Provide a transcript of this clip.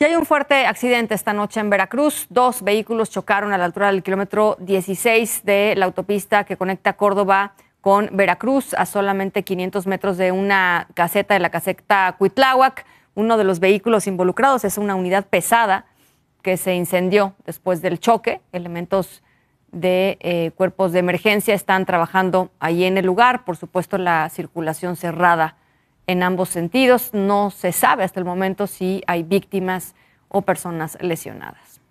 Y hay un fuerte accidente esta noche en Veracruz. Dos vehículos chocaron a la altura del kilómetro 16 de la autopista que conecta Córdoba con Veracruz, a solamente 500 metros de una caseta de la caseta Cuitláhuac. Uno de los vehículos involucrados es una unidad pesada que se incendió después del choque. Elementos de eh, cuerpos de emergencia están trabajando ahí en el lugar. Por supuesto, la circulación cerrada en ambos sentidos. No se sabe hasta el momento si hay víctimas o personas lesionadas.